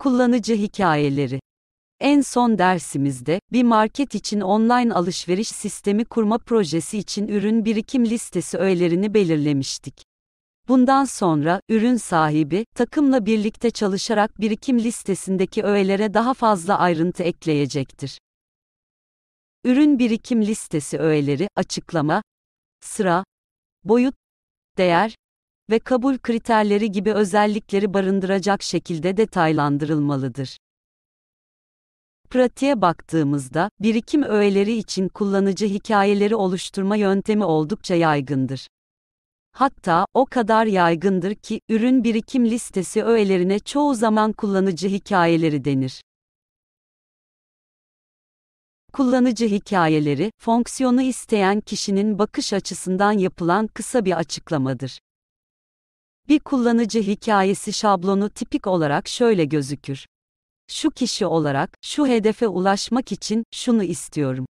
Kullanıcı hikayeleri. En son dersimizde, bir market için online alışveriş sistemi kurma projesi için ürün birikim listesi öğelerini belirlemiştik. Bundan sonra, ürün sahibi, takımla birlikte çalışarak birikim listesindeki öğelere daha fazla ayrıntı ekleyecektir. Ürün birikim listesi öğeleri, açıklama, sıra, boyut, değer, ve kabul kriterleri gibi özellikleri barındıracak şekilde detaylandırılmalıdır. Pratiğe baktığımızda, birikim öğeleri için kullanıcı hikayeleri oluşturma yöntemi oldukça yaygındır. Hatta o kadar yaygındır ki ürün birikim listesi öğelerine çoğu zaman kullanıcı hikayeleri denir. Kullanıcı hikayeleri, fonksiyonu isteyen kişinin bakış açısından yapılan kısa bir açıklamadır. Bir kullanıcı hikayesi şablonu tipik olarak şöyle gözükür. Şu kişi olarak şu hedefe ulaşmak için şunu istiyorum.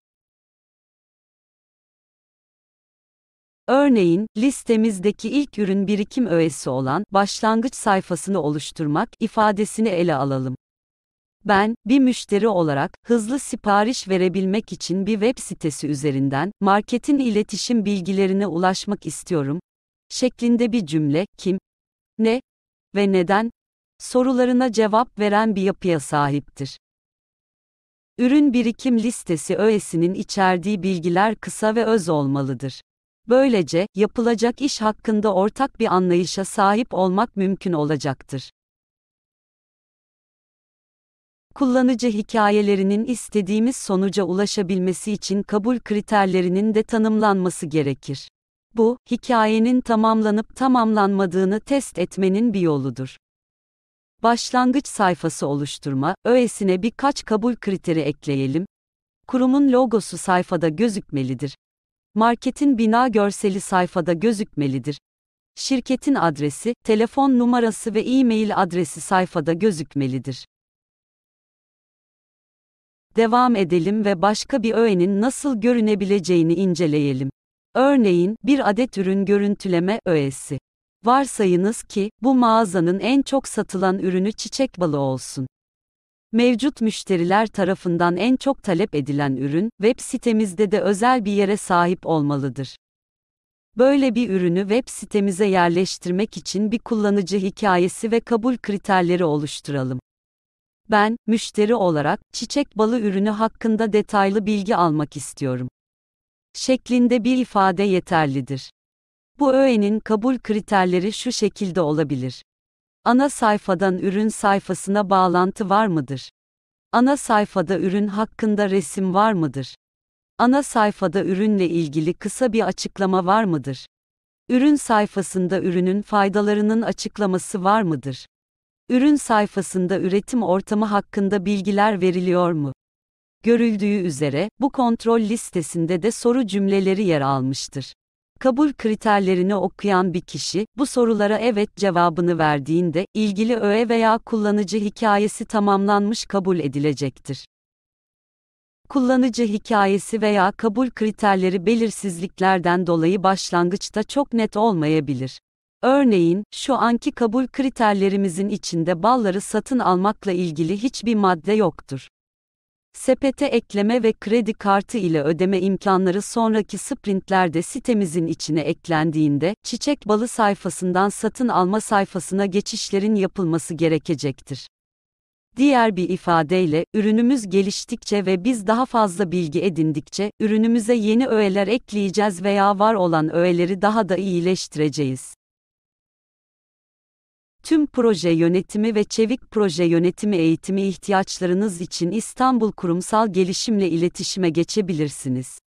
Örneğin, listemizdeki ilk ürün birikim öğesi olan başlangıç sayfasını oluşturmak ifadesini ele alalım. Ben, bir müşteri olarak, hızlı sipariş verebilmek için bir web sitesi üzerinden, marketin iletişim bilgilerine ulaşmak istiyorum, şeklinde bir cümle kim, ne ve neden sorularına cevap veren bir yapıya sahiptir. Ürün birikim listesi öğesinin içerdiği bilgiler kısa ve öz olmalıdır. Böylece yapılacak iş hakkında ortak bir anlayışa sahip olmak mümkün olacaktır. Kullanıcı hikayelerinin istediğimiz sonuca ulaşabilmesi için kabul kriterlerinin de tanımlanması gerekir. Bu, hikayenin tamamlanıp tamamlanmadığını test etmenin bir yoludur. Başlangıç sayfası oluşturma, öğesine birkaç kabul kriteri ekleyelim. Kurumun logosu sayfada gözükmelidir. Marketin bina görseli sayfada gözükmelidir. Şirketin adresi, telefon numarası ve e-mail adresi sayfada gözükmelidir. Devam edelim ve başka bir öğenin nasıl görünebileceğini inceleyelim. Örneğin, bir adet ürün görüntüleme öğesi. Varsayınız ki, bu mağazanın en çok satılan ürünü çiçek balı olsun. Mevcut müşteriler tarafından en çok talep edilen ürün, web sitemizde de özel bir yere sahip olmalıdır. Böyle bir ürünü web sitemize yerleştirmek için bir kullanıcı hikayesi ve kabul kriterleri oluşturalım. Ben, müşteri olarak, çiçek balı ürünü hakkında detaylı bilgi almak istiyorum şeklinde bir ifade yeterlidir. Bu öğenin kabul kriterleri şu şekilde olabilir. Ana sayfadan ürün sayfasına bağlantı var mıdır? Ana sayfada ürün hakkında resim var mıdır? Ana sayfada ürünle ilgili kısa bir açıklama var mıdır? Ürün sayfasında ürünün faydalarının açıklaması var mıdır? Ürün sayfasında üretim ortamı hakkında bilgiler veriliyor mu? Görüldüğü üzere, bu kontrol listesinde de soru cümleleri yer almıştır. Kabul kriterlerini okuyan bir kişi, bu sorulara evet cevabını verdiğinde, ilgili öğe veya kullanıcı hikayesi tamamlanmış kabul edilecektir. Kullanıcı hikayesi veya kabul kriterleri belirsizliklerden dolayı başlangıçta çok net olmayabilir. Örneğin, şu anki kabul kriterlerimizin içinde balları satın almakla ilgili hiçbir madde yoktur. Sepete ekleme ve kredi kartı ile ödeme imkanları sonraki sprintlerde sitemizin içine eklendiğinde, çiçek balı sayfasından satın alma sayfasına geçişlerin yapılması gerekecektir. Diğer bir ifadeyle, ürünümüz geliştikçe ve biz daha fazla bilgi edindikçe, ürünümüze yeni öğeler ekleyeceğiz veya var olan öğeleri daha da iyileştireceğiz. Tüm proje yönetimi ve çevik proje yönetimi eğitimi ihtiyaçlarınız için İstanbul Kurumsal Gelişimle iletişime geçebilirsiniz.